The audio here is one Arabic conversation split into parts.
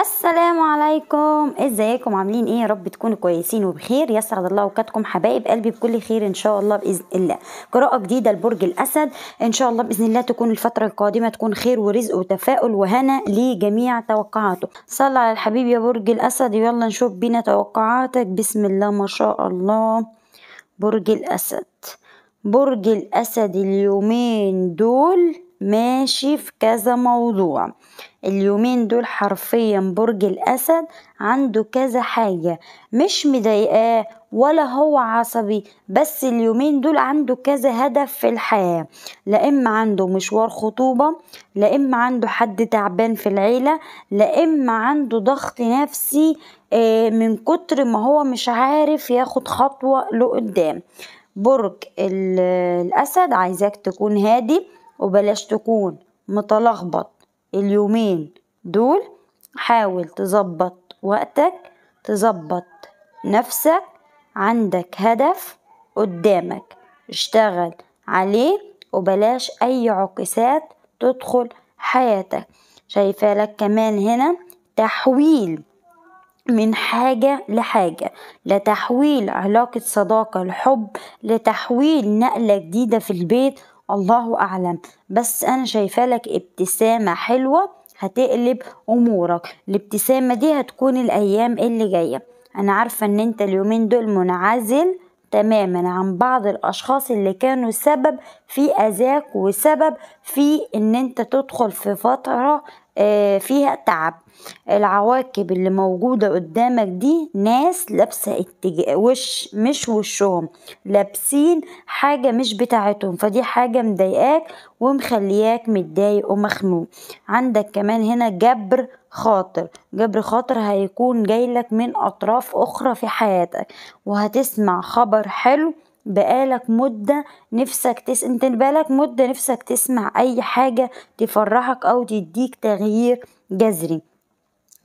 السلام عليكم ازيكم عاملين ايه يا رب تكونوا كويسين وبخير يسعد الله اوقاتكم حبايب قلبي بكل خير ان شاء الله باذن الله قراءه جديده لبرج الاسد ان شاء الله باذن الله تكون الفتره القادمه تكون خير ورزق وتفاؤل وهنا لجميع توقعاته صل على الحبيب يا برج الاسد يلا نشوف بينا توقعاتك بسم الله ما شاء الله برج الاسد برج الاسد اليومين دول ماشي في كذا موضوع اليومين دول حرفيا برج الأسد عنده كذا حاجة مش مضايقاه ولا هو عصبي بس اليومين دول عنده كذا هدف في الحياة لا إما عنده مشوار خطوبة لا إما عنده حد تعبان في العيلة لا إما عنده ضغط نفسي آه، من كتر ما هو مش عارف ياخد خطوة لقدام برج الأسد عايزاك تكون هادي وبلاش تكون متلخبط اليومين دول حاول تظبط وقتك تظبط نفسك عندك هدف قدامك اشتغل عليه وبلاش اي عكسات تدخل حياتك شايفة لك كمان هنا تحويل من حاجة لحاجة لتحويل علاقة صداقة لحب لتحويل نقلة جديدة في البيت الله أعلم بس أنا شايفة لك ابتسامة حلوة هتقلب أمورك الابتسامة دي هتكون الأيام اللي جاية أنا عارفة إن أنت اليومين دول منعزل تماما عن بعض الأشخاص اللي كانوا سبب في أذاك وسبب في إن أنت تدخل في فترة آه، فيها تعب العواقب اللي موجودة قدامك دي ناس لابسة اتجاه وش مش وشهم لابسين حاجة مش بتاعتهم فدي حاجة مضايقاك ومخلياك متضايق ومخنوق عندك كمان هنا جبر خاطر جبر خاطر هيكون جايلك من أطراف أخرى في حياتك وهتسمع خبر حلو بقالك مدة نفسك تس انت بقالك مدة نفسك تسمع اي حاجة تفرحك او تديك تغيير جذري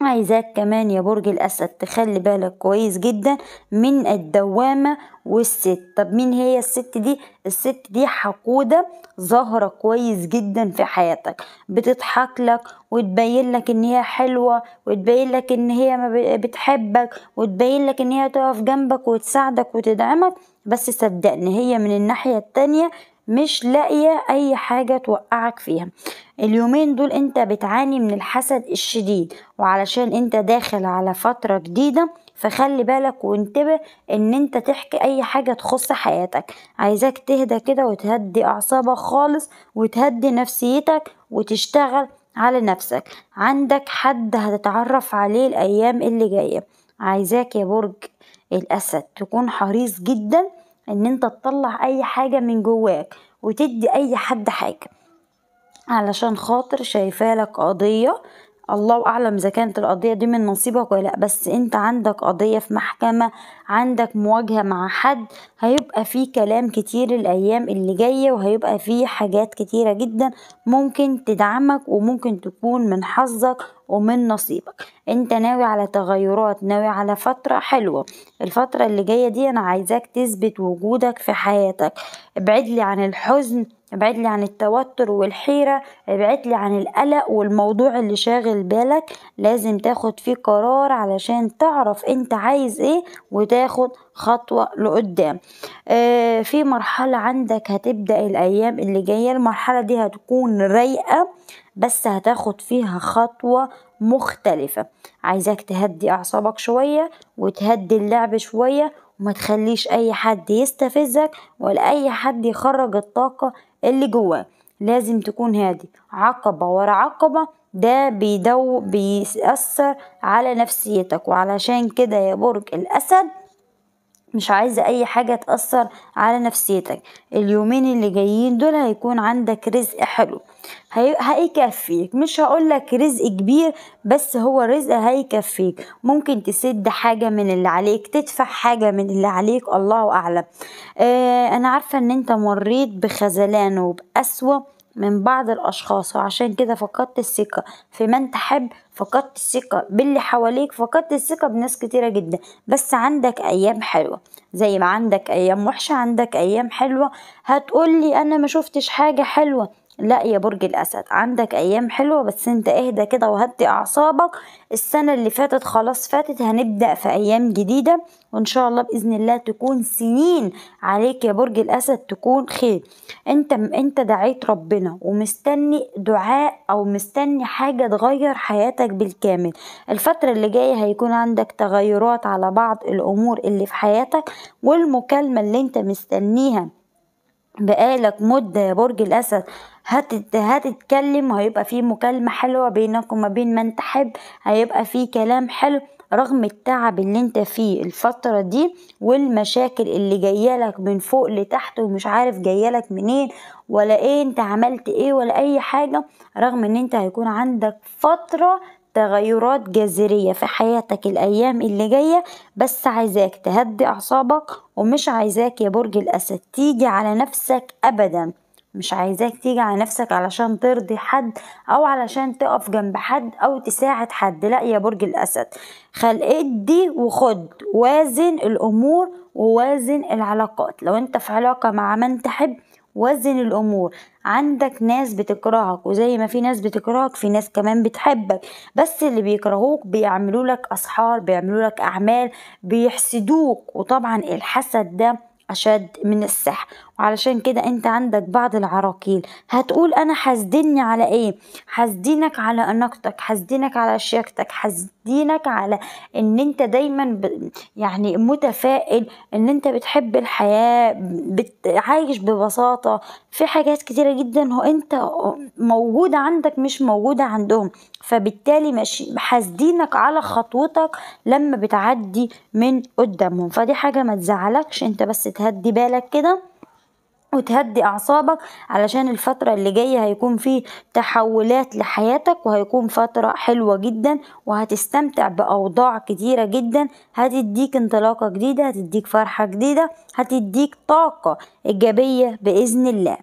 عايزاك كمان يا برج الأسد تخلي بالك كويس جدا من الدوامة والست طب مين هي الست دي؟ الست دي حقودة ظاهرة كويس جدا في حياتك بتضحك لك وتبين لك ان هي حلوة وتبين لك ان هي بتحبك وتبين لك ان هي تقف جنبك وتساعدك وتدعمك بس صدقني هي من الناحية التانية مش لاقية أي حاجة توقعك فيها اليومين دول انت بتعاني من الحسد الشديد وعلشان انت داخل على فترة جديدة فخلي بالك وانتبه ان انت تحكي اي حاجة تخص حياتك عايزاك تهدى كده وتهدي اعصابك خالص وتهدي نفسيتك وتشتغل على نفسك عندك حد هتتعرف عليه الايام اللي جاية عايزاك يا برج الاسد تكون حريص جدا ان انت تطلع اي حاجة من جواك وتدي اي حد حاجة علشان خاطر شايفالك قضية الله اعلم اذا كانت القضيه دي من نصيبك ولا لا بس انت عندك قضيه في محكمه عندك مواجهه مع حد هيبقى في كلام كتير الايام اللي جايه وهيبقى في حاجات كتيره جدا ممكن تدعمك وممكن تكون من حظك ومن نصيبك انت ناوي على تغيرات ناوي على فترة حلوة الفترة اللي جاية دي انا عايزاك تثبت وجودك في حياتك ابعد لي عن الحزن ابعد لي عن التوتر والحيرة ابعد لي عن القلق والموضوع اللي شاغل بالك لازم تاخد فيه قرار علشان تعرف انت عايز ايه وتاخد خطوة لقدام آه في مرحلة عندك هتبدأ الايام اللي جاية المرحلة دي هتكون رايقة بس هتاخد فيها خطوة مختلفة عايزاك تهدي أعصابك شوية وتهدي اللعب شوية وما تخليش أي حد يستفزك ولا أي حد يخرج الطاقة اللي جواه لازم تكون هادي عقبة ورا عقبة ده بيدو بيأثر على نفسيتك وعلشان كده يا برج الأسد مش عايزة اي حاجة تأثر على نفسيتك اليومين اللي جايين دول هيكون عندك رزق حلو هيكفيك مش هقولك رزق كبير بس هو رزق هيكفيك ممكن تسد حاجة من اللي عليك تدفع حاجة من اللي عليك الله اعلم اه انا عارفة ان انت مريت بخزلان وبأسوأ من بعض الأشخاص وعشان كده فقدت الثقة في من تحب فقدت الثقة باللي حواليك فقدت الثقة بناس كتيرة جدا بس عندك أيام حلوة زي ما عندك أيام وحشة عندك أيام حلوة هتقولي أنا ما شفتش حاجة حلوة لا يا برج الأسد عندك أيام حلوة بس أنت اهدى كده وهدي أعصابك السنة اللي فاتت خلاص فاتت هنبدأ في أيام جديدة وإن شاء الله بإذن الله تكون سنين عليك يا برج الأسد تكون خير أنت أنت دعيت ربنا ومستني دعاء أو مستني حاجة تغير حياتك بالكامل الفترة اللي جاية هيكون عندك تغيرات على بعض الأمور اللي في حياتك والمكالمة اللي أنت مستنيها بقالك مدة يا برج الأسد هتت هتتكلم وهيبقى في مكالمة حلوة بينك وما بين من تحب هيبقى في كلام حلو رغم التعب اللي انت فيه الفترة دي والمشاكل اللي جاية لك من فوق لتحت ومش عارف جاية لك منين ولا ايه انت عملت ايه ولا اي حاجة رغم ان انت هيكون عندك فترة تغيرات جذرية في حياتك الأيام اللي جاية بس عايزاك تهدي أعصابك ومش عايزاك يا برج الأسد تيجي على نفسك أبدا مش عايزاك تيجي على نفسك علشان ترضي حد او علشان تقف جنب حد او تساعد حد لا يا برج الاسد خل ادي وخد وازن الامور ووازن العلاقات لو انت في علاقة مع من تحب وزن الامور عندك ناس بتكرهك وزي ما في ناس بتكرهك في ناس كمان بتحبك بس اللي بيكرهوك بيعملوا لك اسحار بيعملوا لك اعمال بيحسدوك وطبعا الحسد ده اشد من السحر علشان كده انت عندك بعض العراقيل هتقول انا حسدني على ايه حاسدينك على اناقتك حاسدينك على شياكتك حاسدينك على ان انت دايما ب... يعني متفائل ان انت بتحب الحياة بت... عايش ببساطة في حاجات كتيرة جدا هو انت موجودة عندك مش موجودة عندهم فبالتالي ماشي حاسدينك على خطوتك لما بتعدي من قدامهم فدي حاجة ما تزعلكش انت بس تهدي بالك كده وتهدي اعصابك علشان الفترة اللي جاية هيكون فيه تحولات لحياتك وهيكون فترة حلوة جدا وهتستمتع باوضاع كتيرة جدا هتديك انطلاقة جديدة هتديك فرحة جديدة هتديك طاقة ايجابية باذن الله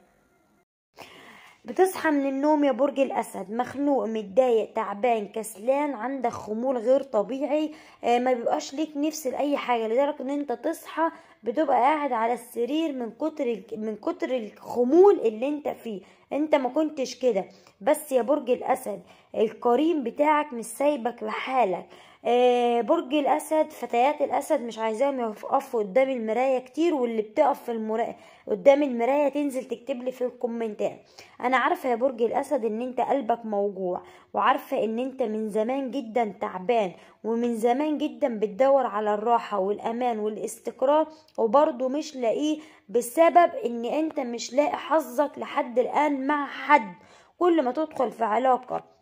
بتصحى من النوم يا برج الاسد مخنوق متضايق تعبان كسلان عندك خمول غير طبيعي آه، ما بيبقاش ليك نفس لاي حاجه لدرجه ان انت تصحى بتبقى قاعد على السرير من كتر من كتر الخمول اللي انت فيه انت ما كنتش كده بس يا برج الاسد القريم بتاعك مش سايبك لحالك آه، برج الاسد فتيات الاسد مش عايزاهم يقفوا قدام المرايه كتير واللي بتقف في المرايه قدام المرايه تنزل تكتب لي في الكومنتات انا عارفه يا برج الاسد ان انت قلبك موجوع وعارفه ان انت من زمان جدا تعبان ومن زمان جدا بتدور على الراحه والامان والاستقرار وبرضه مش لاقيه بسبب ان انت مش لاقي حظك لحد الان مع حد كل ما تدخل في علاقه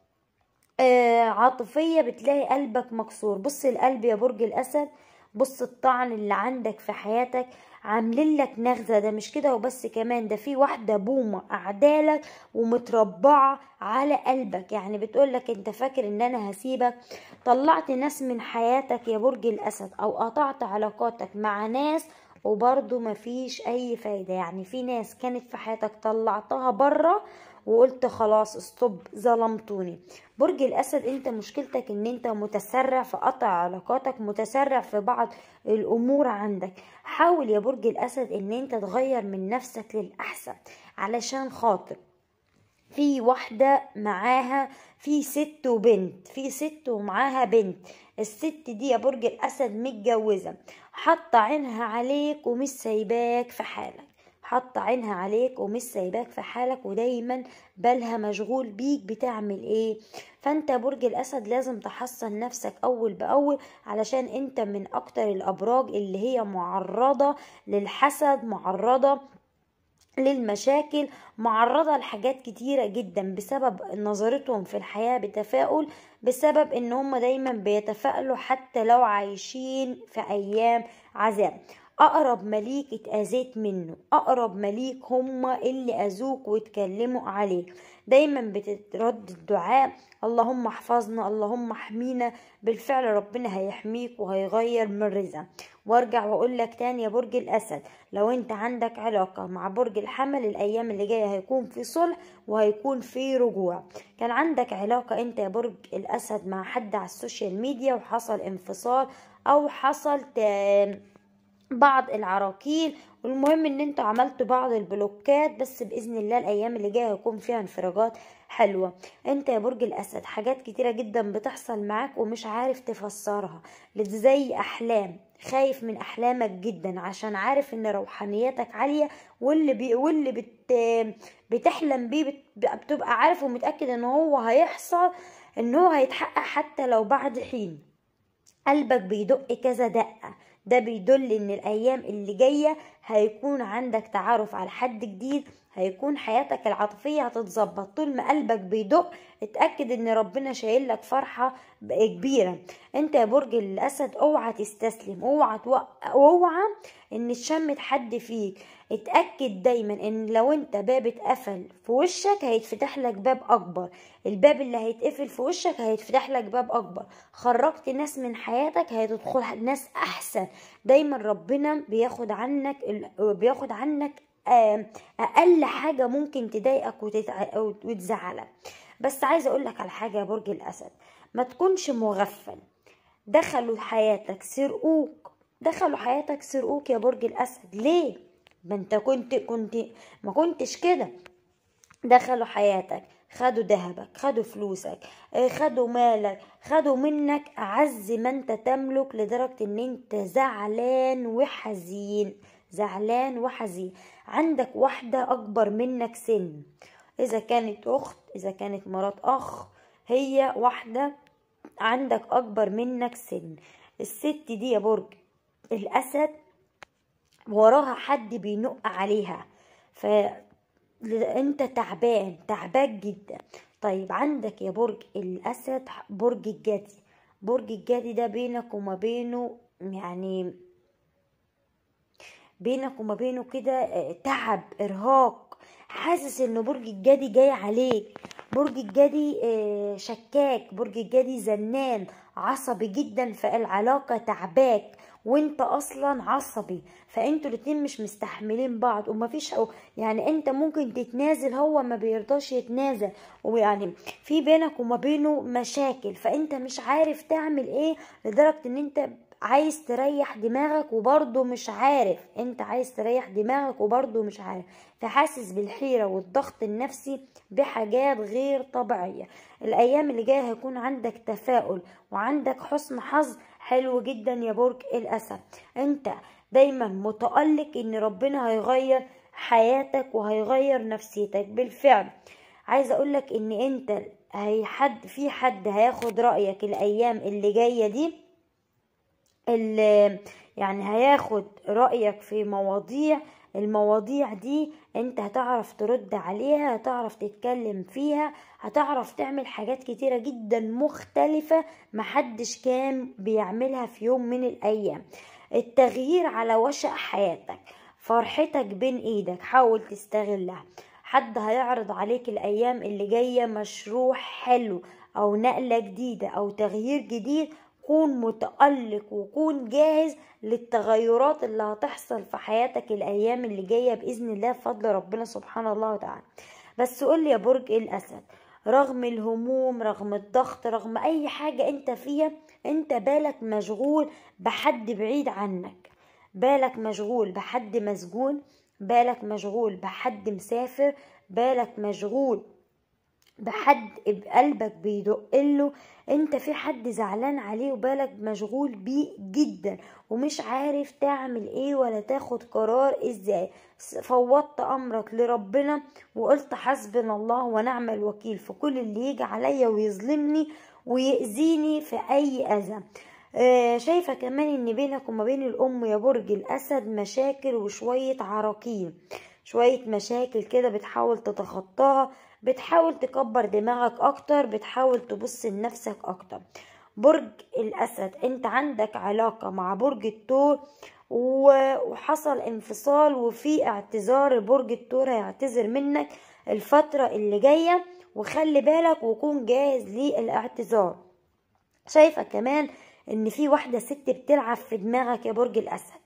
آه عاطفية بتلاقي قلبك مكسور بص القلب يا برج الأسد بص الطعن اللي عندك في حياتك عاملين لك نغزة ده مش كده وبس كمان ده في واحدة بومة أعدالك ومتربعة على قلبك يعني بتقولك انت فاكر ان انا هسيبك طلعت ناس من حياتك يا برج الأسد او قطعت علاقاتك مع ناس وبرضه مفيش اي فايدة يعني في ناس كانت في حياتك طلعتها بره وقلت خلاص استوب ظلمتوني برج الاسد انت مشكلتك ان انت متسرع في قطع علاقاتك متسرع في بعض الامور عندك حاول يا برج الاسد ان انت تغير من نفسك للاحسن علشان خاطر في واحدة معاها في ست وبنت في ست ومعاها بنت الست دي يا برج الأسد متجوزة حاطة عينها عليك ومش سايباك في حالك حاطه عينها عليك ومش سايباك في حالك ودايما بالها مشغول بيك بتعمل ايه فانت برج الاسد لازم تحصن نفسك اول باول علشان انت من اكتر الابراج اللي هي معرضه للحسد معرضه للمشاكل معرضة لحاجات كتيرة جدا بسبب نظرتهم في الحياة بتفاؤل بسبب ان هم دايما بيتفائلوا حتى لو عايشين في ايام عذاب أقرب مليك اتأذيت منه أقرب مليك هما اللي أذوك واتكلموا عليك دايما بتترد الدعاء اللهم احفظنا اللهم احمينا بالفعل ربنا هيحميك وهيغير من رزق وارجع واقول لك تاني يا برج الاسد لو انت عندك علاقه مع برج الحمل الايام اللي جايه هيكون في صلح وهيكون في رجوع كان عندك علاقه انت يا برج الاسد مع حد على السوشيال ميديا وحصل انفصال او حصل تام بعض العراقيل والمهم ان انتوا عملتوا بعض البلوكات بس باذن الله الايام اللي جايه هيكون فيها انفراجات حلوه انت يا برج الاسد حاجات كتيره جدا بتحصل معاك ومش عارف تفسرها زي احلام خايف من احلامك جدا عشان عارف ان روحانياتك عاليه واللي بي واللي بت بتحلم بيه بت... بتبقى عارف ومتاكد ان هو هيحصل ان هو هيتحقق حتى لو بعد حين قلبك بيدق كذا دقه ده بيدل ان الايام اللي جايه هيكون عندك تعرف على حد جديد هيكون حياتك العاطفية هتتظبط طول ما قلبك بيدق اتأكد ان ربنا شايل لك فرحة كبيرة انت يا برج الاسد اوعى تستسلم اوعى اوعى ان تشمت حد فيك اتأكد دايما ان لو انت باب اتقفل في وشك هيتفتح لك باب اكبر الباب اللي هيتقفل في وشك هيتفتح لك باب اكبر خرجت ناس من حياتك هيتدخل ناس احسن دايما ربنا بياخد عنك بياخد عنك اقل حاجه ممكن تضايقك وتزعلك بس عايزه اقول لك على حاجه يا برج الاسد ما تكونش مغفل دخلوا حياتك سرقوك دخلوا حياتك سرقوك يا برج الاسد ليه ما انت كنت كنت ما كنتش كده دخلوا حياتك خدوا ذهبك خدوا فلوسك آه، خدوا مالك خدوا منك اعز ما انت تملك لدرجه ان انت زعلان وحزين زعلان وحزين عندك واحدة أكبر منك سن إذا كانت أخت إذا كانت مرات أخ هي واحدة عندك أكبر منك سن الست دي يا برج الأسد وراها حد بينق عليها ف انت تعبان تعبان جدا طيب عندك يا برج الاسد برج الجدي برج الجدي ده بينك وما بينه يعني بينك وما بينه كده آه، تعب ارهاق حاسس ان برج الجدي جاي عليك برج الجدي آه، شكاك برج الجدي زنان عصبي جدا فالعلاقة تعباك وانت اصلا عصبي فانتوا الاتنين مش مستحملين بعض ومفيش أو يعني انت ممكن تتنازل هو ما بيرضاش يتنازل ويعني في بينك وما بينه مشاكل فانت مش عارف تعمل ايه لدرجة ان انت عايز تريح دماغك وبرضه مش عارف انت عايز تريح دماغك وبرضه مش عارف فحاسس بالحيرة والضغط النفسي بحاجات غير طبيعية الايام اللي جاية هيكون عندك تفاؤل وعندك حسن حظ حلو جدا يا برج الاسد انت دايما متألق ان ربنا هيغير حياتك وهيغير نفسيتك بالفعل عايز اقولك ان انت هي حد في حد هياخد رأيك الايام اللي جاية دي اللي يعني هياخد رأيك في مواضيع المواضيع دي انت هتعرف ترد عليها هتعرف تتكلم فيها هتعرف تعمل حاجات كتيرة جدا مختلفة محدش كان بيعملها في يوم من الايام التغيير على وشأ حياتك فرحتك بين ايدك حاول تستغلها حد هيعرض عليك الايام اللي جاية مشروع حلو او نقلة جديدة او تغيير جديد كون متألق وكون جاهز للتغيرات اللي هتحصل في حياتك الأيام اللي جاية بإذن الله بفضل ربنا سبحانه الله وتعالى بس قول لي يا برج إيه الأسد رغم الهموم رغم الضغط رغم أي حاجة أنت فيها أنت بالك مشغول بحد بعيد عنك بالك مشغول بحد مسجون بالك مشغول بحد مسافر بالك مشغول بحد بقلبك بيدق له انت في حد زعلان عليه وبالك مشغول بيه جدا ومش عارف تعمل ايه ولا تاخد قرار ازاي فوضت امرك لربنا وقلت حسبنا الله ونعم الوكيل في كل اللي يجي عليا ويظلمني ويأذيني في اي اذى آه شايفه كمان ان بينك وما بين الام يا برج الاسد مشاكل وشويه عراقيل شويه مشاكل كده بتحاول تتخطاها بتحاول تكبر دماغك اكتر بتحاول تبص لنفسك اكتر برج الاسد انت عندك علاقة مع برج الثور وحصل انفصال وفي اعتذار برج الثور هيعتذر منك الفترة اللي جاية وخلي بالك وكون جاهز للاعتذار شايفة كمان ان في واحدة ست بتلعب في دماغك يا برج الاسد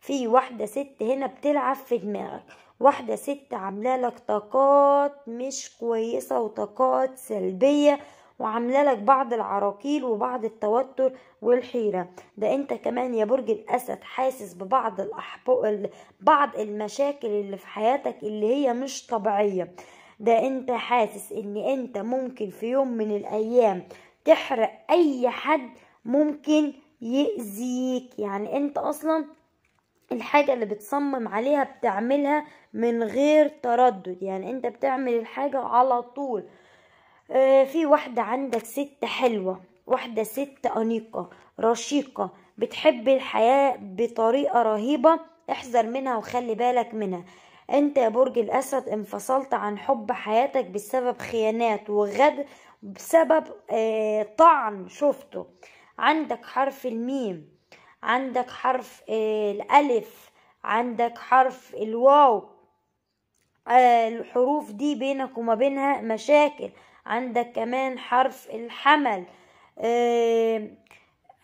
في واحدة ست هنا بتلعب في دماغك واحدة ست عاملة لك طاقات مش كويسة وطاقات سلبية وعامله لك بعض العراقيل وبعض التوتر والحيره ده انت كمان يا برج الاسد حاسس ببعض الاحباط بعض المشاكل اللي في حياتك اللي هي مش طبيعيه ده انت حاسس ان انت ممكن في يوم من الايام تحرق اي حد ممكن يأذيك يعني انت اصلا الحاجة اللي بتصمم عليها بتعملها من غير تردد يعني انت بتعمل الحاجة على طول اه في واحدة عندك ست حلوة واحدة ست أنيقة رشيقة بتحب الحياة بطريقة رهيبة احذر منها وخلي بالك منها انت يا برج الأسد انفصلت عن حب حياتك بسبب خيانات وغد بسبب اه طعن شفته عندك حرف الميم عندك حرف الألف عندك حرف الواو آه، الحروف دي بينك وما بينها مشاكل عندك كمان حرف الحمل آه،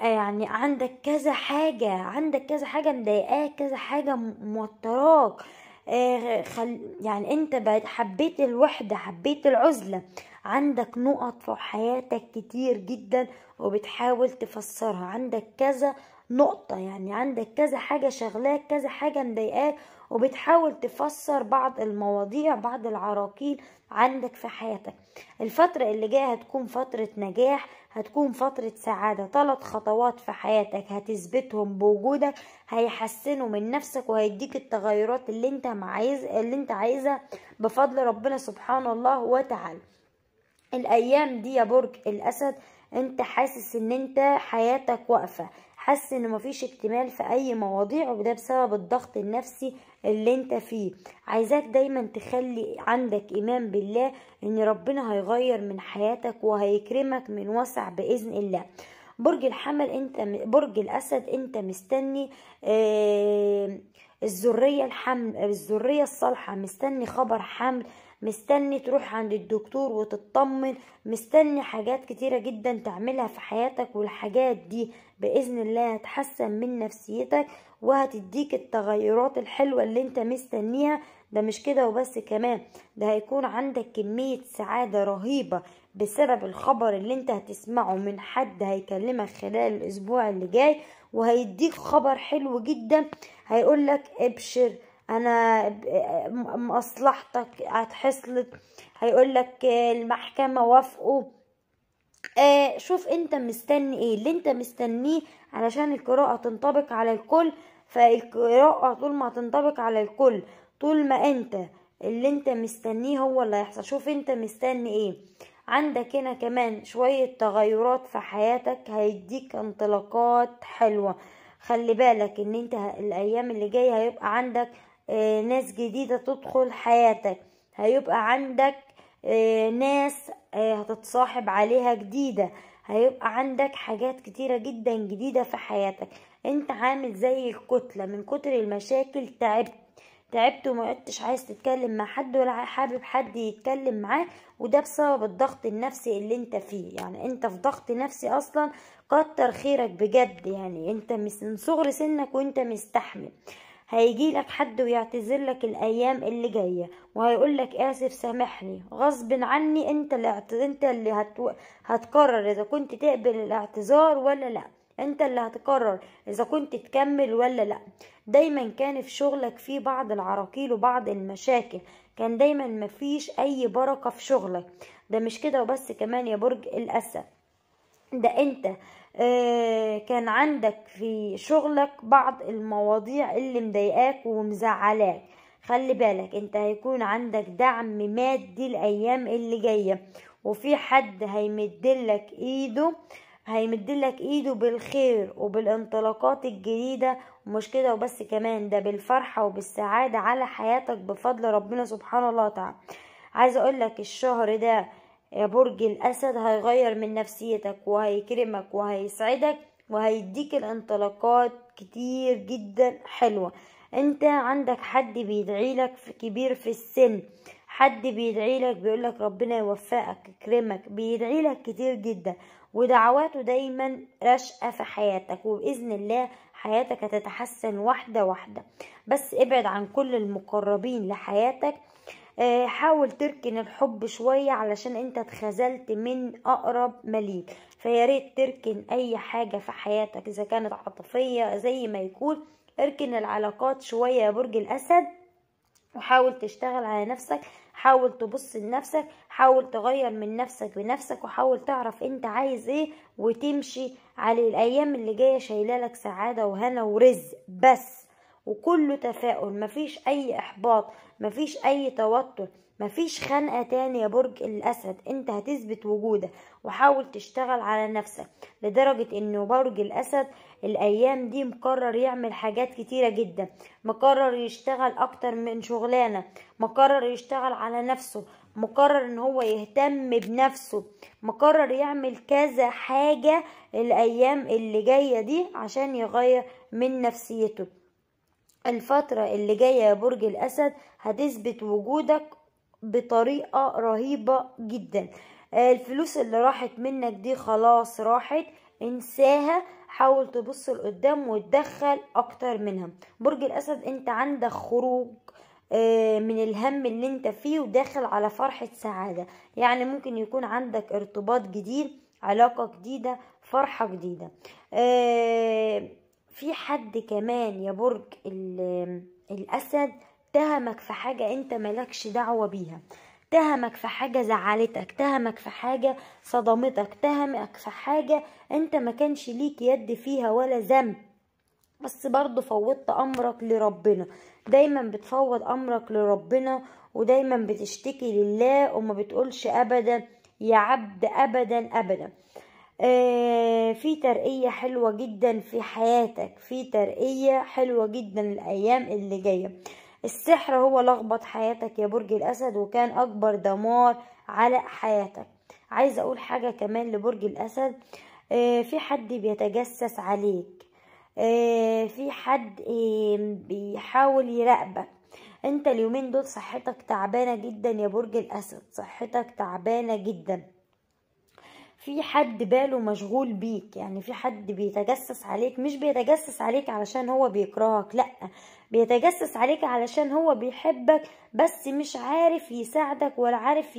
يعني عندك كذا حاجة عندك كذا حاجة مضايقاك كذا حاجة موتراك آه، يعني انت حبيت الوحدة حبيت العزلة عندك نقط في حياتك كتير جدا وبتحاول تفسرها عندك كذا نقطة يعني عندك كذا حاجة شغلاك كذا حاجة مضايقاك وبتحاول تفسر بعض المواضيع بعض العراقيل عندك في حياتك الفترة اللي جاية هتكون فترة نجاح هتكون فترة سعادة ثلاث خطوات في حياتك هتثبتهم بوجودك هيحسنوا من نفسك وهيديك التغيرات اللي انت عايز اللي انت عايزها بفضل ربنا سبحانه الله وتعالى الايام دي يا برج الاسد انت حاسس ان انت حياتك واقفة حس ان مفيش اكتمال في اي مواضيع وده بسبب الضغط النفسي اللي انت فيه عايزاك دايما تخلي عندك ايمان بالله ان ربنا هيغير من حياتك وهيكرمك من وسع باذن الله برج الحمل انت برج الاسد انت مستني آه الذريه الحمل الذريه الصالحه مستني خبر حمل مستني تروح عند الدكتور وتطمن مستني حاجات كتيرة جدا تعملها في حياتك والحاجات دي بإذن الله هتحسن من نفسيتك وهتديك التغيرات الحلوة اللي انت مستنيها ده مش كده وبس كمان ده هيكون عندك كمية سعادة رهيبة بسبب الخبر اللي انت هتسمعه من حد هيكلمك خلال الاسبوع اللي جاي وهيديك خبر حلو جدا هيقولك ابشر انا مصلحتك هتحصلك هيقولك المحكمة وافقوا آه شوف انت مستني ايه اللي انت مستنيه علشان القراءة تنطبق على الكل فالقراءة طول ما تنطبق على الكل طول ما انت اللي انت مستنيه هو اللي هيحصل شوف انت مستني ايه عندك هنا كمان شوية تغيرات في حياتك هيديك انطلاقات حلوة خلي بالك ان انت الايام اللي جاية هيبقى عندك آه، ناس جديدة تدخل حياتك هيبقى عندك آه، ناس آه، هتتصاحب عليها جديدة هيبقى عندك حاجات كتيرة جدا جديدة في حياتك انت عامل زي الكتلة من كتر المشاكل تعبت تعبت وما قدتش عايز تتكلم مع حد ولا حابب حد يتكلم معاك وده بسبب الضغط النفسي اللي انت فيه يعني انت في ضغط نفسي اصلا كتر خيرك بجد يعني انت من صغر سنك وانت مستحمل هيجي لك حد ويعتذر لك الايام اللي جايه وهيقول لك اسف سامحني غصب عني انت اللي هت... انت اللي هت... هتقرر اذا كنت تقبل الاعتذار ولا لا انت اللي هتقرر اذا كنت تكمل ولا لا دايما كان في شغلك في بعض العراقيل وبعض المشاكل كان دايما مفيش اي بركه في شغلك ده مش كده وبس كمان يا برج الاسد ده انت آه، كان عندك في شغلك بعض المواضيع اللي مضايقاك ومزعلاك خلي بالك انت هيكون عندك دعم مادي الايام اللي جايه وفي حد هيمدلك ايده هيمدلك ايده بالخير وبالانطلاقات الجديده ومش كده وبس كمان ده بالفرحه وبالسعاده على حياتك بفضل ربنا سبحانه الله تعالى عايزه اقولك الشهر ده برج الأسد هيغير من نفسيتك وهيكرمك وهيسعدك وهيديك الانطلاقات كتير جدا حلوة انت عندك حد بيدعيلك في كبير في السن حد بيدعيلك بيقولك ربنا يوفقك يكرمك بيدعيلك كتير جدا ودعواته دايما رشقه في حياتك وباذن الله حياتك هتتحسن واحده واحده بس ابعد عن كل المقربين لحياتك آه، حاول تركن الحب شوية علشان انت اتخزلت من اقرب مليك فياريت تركن اي حاجة في حياتك اذا كانت عاطفية زي ما يكون اركن العلاقات شوية يا برج الاسد وحاول تشتغل على نفسك حاول تبص لنفسك حاول تغير من نفسك بنفسك وحاول تعرف انت عايز ايه وتمشي عليه الايام اللي جايه شايله لك سعاده وهنا ورزق بس وكله تفاؤل مفيش اي احباط مفيش اي توتر مفيش خنقة تاني يا برج الأسد أنت هتثبت وجودك وحاول تشتغل على نفسك لدرجة أنه برج الأسد الأيام دي مقرر يعمل حاجات كتيرة جدا مقرر يشتغل أكتر من شغلانة مقرر يشتغل على نفسه مقرر ان هو يهتم بنفسه مقرر يعمل كذا حاجة الأيام اللي جاية دي عشان يغير من نفسيته الفترة اللي جاية يا برج الأسد هتثبت وجودك بطريقة رهيبة جدا الفلوس اللي راحت منك دي خلاص راحت انساها حاول تبص لقدام وتدخل اكتر منها برج الاسد انت عندك خروج آه، من الهم اللي انت فيه وداخل على فرحة سعادة يعني ممكن يكون عندك ارتباط جديد علاقة جديدة فرحة جديدة آه، في حد كمان يا برج الأسد تهمك في حاجة أنت مالكش دعوة بيها تهمك في حاجة زعلتك تهمك في حاجة صدمتك تهمك في حاجة أنت ما كانش ليك يد فيها ولا ذنب بس برضه فوضت أمرك لربنا دايما بتفوض أمرك لربنا ودايما بتشتكي لله وما بتقولش أبدا يا عبد أبدا أبدا آه، في ترقية حلوة جدا في حياتك في ترقية حلوة جدا الأيام اللي جاية السحر هو لخبط حياتك يا برج الأسد وكان أكبر دمار على حياتك عايز أقول حاجة كمان لبرج الأسد آه، في حد بيتجسس عليك آه، في حد بيحاول يراقبك انت اليومين دول صحتك تعبانة جدا يا برج الأسد صحتك تعبانة جدا في حد باله مشغول بيك يعني في حد بيتجسس عليك مش بيتجسس عليك علشان هو بيكرهك لا بيتجسس عليك علشان هو بيحبك بس مش عارف يساعدك ولا عارف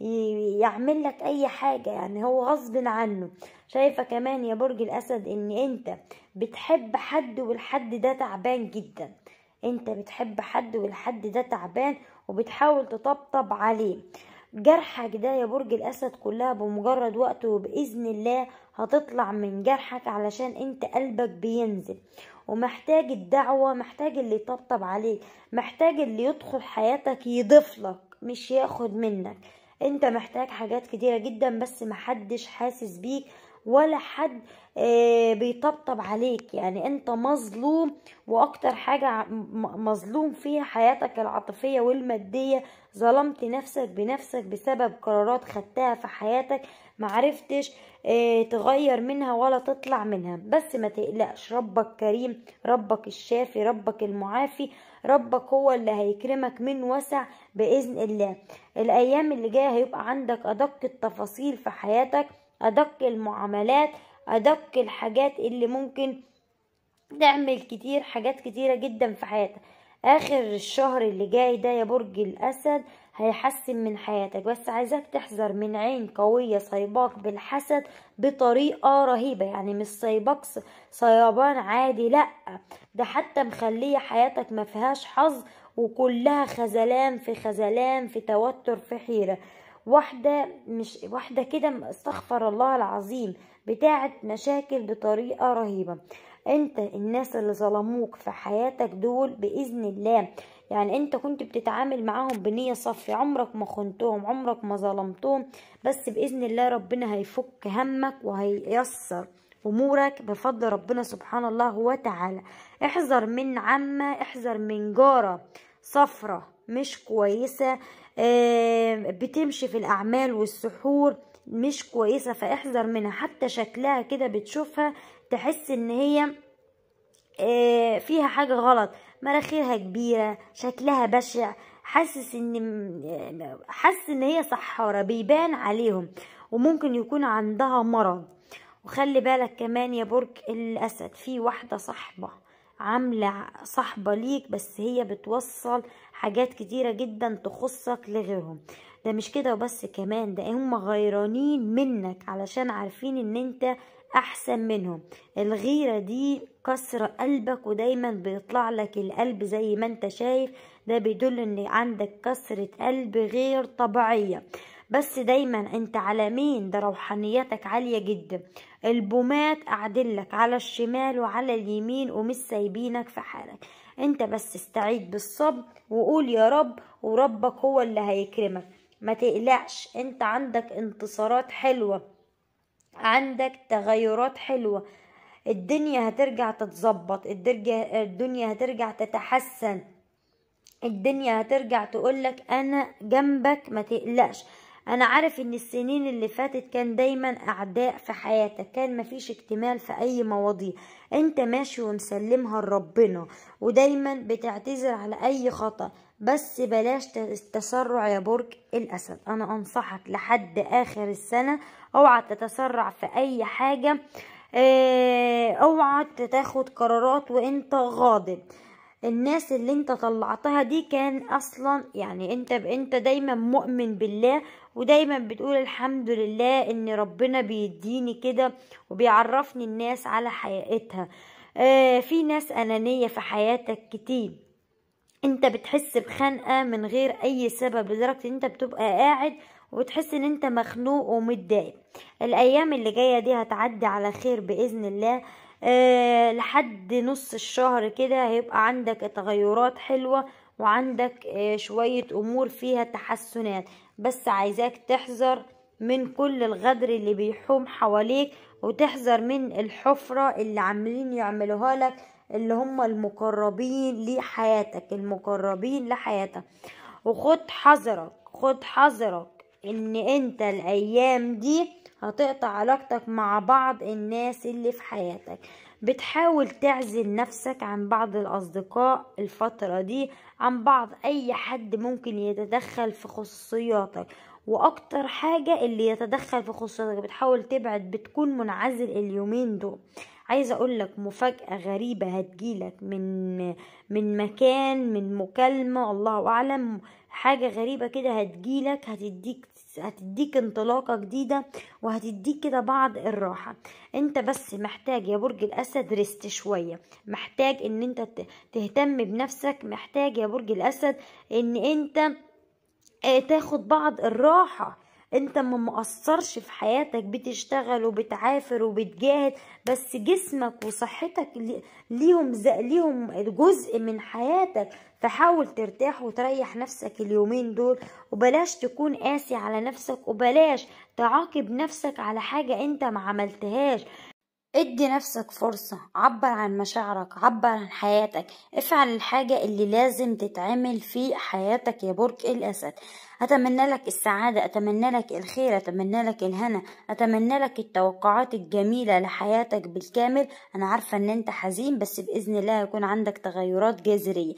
يعمل لك اي حاجة يعني هو غصب عنه شايفة كمان يا برج الاسد ان انت بتحب حد والحد ده تعبان جدا انت بتحب حد والحد ده تعبان وبتحاول تطبطب عليه جرحك كده يا برج الاسد كلها بمجرد وقته وباذن الله هتطلع من جرحك علشان انت قلبك بينزل ومحتاج الدعوه محتاج اللي يطبطب عليك محتاج اللي يدخل حياتك يضيفلك مش ياخد منك انت محتاج حاجات كتيره جدا بس محدش حاسس بيك ولا حد آه، بيطبطب عليك يعني انت مظلوم واكتر حاجة مظلوم فيها حياتك العاطفية والمادية ظلمت نفسك بنفسك بسبب قرارات خدتها في حياتك معرفتش آه، تغير منها ولا تطلع منها بس ما تقلقش ربك كريم ربك الشافي ربك المعافي ربك هو اللي هيكرمك من وسع بإذن الله الأيام اللي جاية هيبقى عندك أدق التفاصيل في حياتك أدق المعاملات أدق الحاجات اللي ممكن تعمل كتير حاجات كتيرة جدا في حياتك آخر الشهر اللي جاي ده يا برج الأسد هيحسن من حياتك بس عايزاك تحذر من عين قوية صيباك بالحسد بطريقة رهيبة يعني مش صيباك صيبان عادي لأ ده حتى مخلية حياتك مفيهاش حظ وكلها خزلان في خزلان في توتر في حيرة واحدة مش واحدة كده استغفر الله العظيم بتاعت مشاكل بطريقة رهيبة انت الناس اللي ظلموك في حياتك دول بإذن الله يعني انت كنت بتتعامل معاهم بنية صافية عمرك ما خنتهم عمرك ما ظلمتهم بس بإذن الله ربنا هيفك همك وهييسر امورك بفضل ربنا سبحان الله وتعالى احذر من عمه احذر من جاره صفره مش كويسه بتمشي في الأعمال والسحور مش كويسة فاحذر منها حتى شكلها كده بتشوفها تحس ان هي فيها حاجة غلط مراخيرها كبيرة شكلها بشع حاسس ان حاسس ان هي سحارة بيبان عليهم وممكن يكون عندها مرض وخلي بالك كمان يا برج الاسد في واحدة صاحبة عاملة صاحبة ليك بس هي بتوصل حاجات كتيرة جدا تخصك لغيرهم ده مش كده وبس كمان ده هم غيرانين منك علشان عارفين ان انت احسن منهم الغيرة دي كسر قلبك ودايما بيطلع لك القلب زي ما انت شايف ده بيدل ان عندك كسرة قلب غير طبيعية بس دايما انت على مين ده روحانيتك عالية جدا البومات قاعدلك على الشمال وعلى اليمين ومش سايبينك في حالك انت بس استعيد بالصبر وقول يا رب وربك هو اللي هيكرمك ما تقلقش انت عندك انتصارات حلوة عندك تغيرات حلوة الدنيا هترجع تتظبط الدنيا هترجع تتحسن الدنيا هترجع تقولك انا جنبك ما تقلقش انا عارف ان السنين اللي فاتت كان دايما اعداء في حياتك كان مفيش اكتمال في اي مواضيع انت ماشي ومسلمها لربنا ودايما بتعتذر على اي خطأ بس بلاش التسرع يا برج الاسد انا انصحك لحد اخر السنة اوعى تتسرع في اي حاجة آه، اوعى تاخد قرارات وانت غاضب الناس اللي انت طلعتها دي كان اصلا يعني انت انت دايما مؤمن بالله ودايما بتقول الحمد لله ان ربنا بيديني كده وبيعرفني الناس على حقيقتها آه في ناس انانيه في حياتك كتير انت بتحس بخنقه من غير اي سبب لدرجه ان انت بتبقى قاعد وتحس ان انت مخنوق ومتضايق الايام اللي جايه دي هتعدي على خير باذن الله آه، لحد نص الشهر كده هيبقى عندك تغيرات حلوة وعندك آه، شوية امور فيها تحسنات بس عايزاك تحذر من كل الغدر اللي بيحوم حواليك وتحذر من الحفرة اللي عاملين يعملوها لك اللي هم المقربين لحياتك المقربين لحياتك وخد حذرك خد حذرك ان انت الايام دي هتقطع علاقتك مع بعض الناس اللي في حياتك بتحاول تعزل نفسك عن بعض الأصدقاء الفترة دي عن بعض أي حد ممكن يتدخل في خصوصياتك وأكتر حاجة اللي يتدخل في خصوصياتك بتحاول تبعد بتكون منعزل اليومين دول عايزة أقولك مفاجأة غريبة هتجيلك من من مكان من مكالمة الله أعلم حاجة غريبة كده هتجيلك هتديك هتديك انطلاقة جديدة وهتديك كده بعض الراحة انت بس محتاج يا برج الاسد ريست شوية محتاج ان انت تهتم بنفسك محتاج يا برج الاسد ان انت آه، تاخد بعض الراحة انت ما مقصرش في حياتك بتشتغل وبتعافر وبتجاهد بس جسمك وصحتك ليهم ليهم جزء من حياتك فحاول ترتاح وتريح نفسك اليومين دول وبلاش تكون قاسي على نفسك وبلاش تعاقب نفسك على حاجة انت ما عملتهاش ادي نفسك فرصة عبر عن مشاعرك عبر عن حياتك افعل الحاجة اللي لازم تتعمل في حياتك يا برج الأسد أتمنى لك السعادة أتمنى لك الخير أتمنى لك الهنا أتمنى لك التوقعات الجميلة لحياتك بالكامل أنا عارفة أن أنت حزين بس بإذن الله يكون عندك تغيرات جذرية